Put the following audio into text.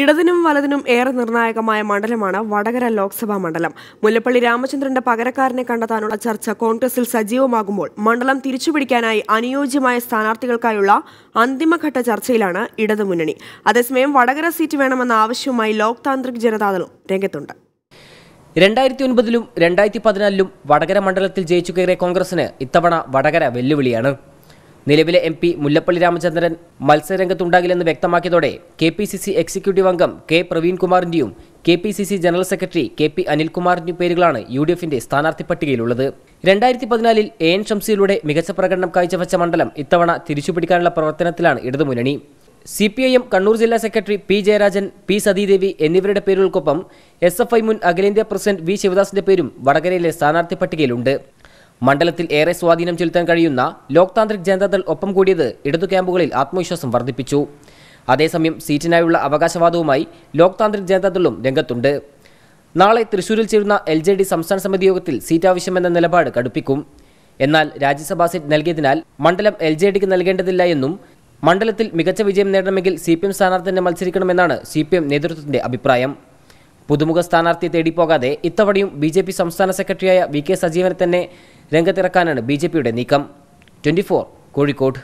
ഇടതിനും വലതിനും ഏറെ നിർണായകമായ മണ്ഡലമാണ് വടകര ലോക്സഭാ മണ്ഡലം മുല്ലപ്പള്ളി രാമചന്ദ്രന്റെ പകരക്കാരനെ കണ്ടെത്താനുള്ള ചർച്ച കോൺഗ്രസിൽ സജീവമാകുമ്പോൾ മണ്ഡലം തിരിച്ചുപിടിക്കാനായി അനുയോജ്യമായ സ്ഥാനാർത്ഥികൾക്കായുള്ള അന്തിമഘട്ട ചർച്ചയിലാണ് ഇടതുമുന്നണി അതേസമയം വടകര സീറ്റ് വേണമെന്ന ആവശ്യവുമായി ലോക് താന്ത്രിക് ജനതാദളും രംഗത്തുണ്ട് രണ്ടായിരത്തി ഒൻപതിലും രണ്ടായിരത്തി പതിനാലിലും വടകര മണ്ഡലത്തിൽ ജയിച്ചു കയറിയ കോൺഗ്രസിന് ഇത്തവണ വടകര വെല്ലുവിളിയാണ് നിലവിലെ എം പി മുല്ലപ്പള്ളി രാമചന്ദ്രൻ മത്സരരംഗത്തുണ്ടാകില്ലെന്ന് വ്യക്തമാക്കിയതോടെ K P C C executive അംഗം കെ പ്രവീൺകുമാറിന്റെയും K P C C general secretary K P അനിൽകുമാറിന്റെയും പേരുകളാണ് യു ഡി എഫിന്റെ സ്ഥാനാർത്ഥി പട്ടികയിലുള്ളത് രണ്ടായിരത്തി പതിനാലിൽ എ എൻ ഷംസിയിലൂടെ മികച്ച പ്രകടനം കാഴ്ചവെച്ച മണ്ഡലം ഇത്തവണ തിരിച്ചുപിടിക്കാനുള്ള പ്രവർത്തനത്തിലാണ് ഇടതുമുന്നണി C P I M Kannur ജില്ലാ secretary P Jayarajan P Sathidevi എന്നിവരുടെ പേരുകൾക്കൊപ്പം എസ് എഫ് ഐ മുൻ അഖിലേന്ത്യാ പ്രസിഡന്റ് വി ശിവദാസിന്റെ പേരും വടകരയിലെ സ്ഥാനാർത്ഥി പട്ടികയിലുണ്ട് മണ്ഡലത്തിൽ ഏറെ സ്വാധീനം ചെലുത്താൻ കഴിയുന്ന ലോക് താന്ത്രിക് ജനതാദൾ ഒപ്പം കൂടിയത് ഇടതു ക്യാമ്പുകളിൽ ആത്മവിശ്വാസം വർദ്ധിപ്പിച്ചു അതേസമയം സീറ്റിനായുള്ള അവകാശവാദവുമായി ലോക് താന്ത്രിക് ജനതാദളും രംഗത്തുണ്ട് നാളെ തൃശൂരിൽ ചേരുന്ന എൽ ജെ ഡി സംസ്ഥാന സമിതി യോഗത്തിൽ സീറ്റ് ആവശ്യമെന്ന നിലപാട് കടുപ്പിക്കും എന്നാൽ രാജ്യസഭാ സീറ്റ് നൽകിയതിനാൽ മണ്ഡലം എൽ ജെ ഡിക്ക് നൽകേണ്ടതില്ല എന്നും മണ്ഡലത്തിൽ മികച്ച വിജയം നേടണമെങ്കിൽ സി പി എം തന്നെ മത്സരിക്കണമെന്നാണ് സി പി എം നേതൃത്വത്തിന്റെ അഭിപ്രായം പുതുമുഖ സ്ഥാനാർത്ഥിയെ തേടിപ്പോകാതെ ഇത്തവണയും ബി ജെ പി സംസ്ഥാന സെക്രട്ടറിയായ വി കെ സജീവനെ തന്നെ രംഗത്തിറക്കാനാണ് ബി ജെ പിയുടെ നീക്കം ട്വൻറ്റി കോഴിക്കോട്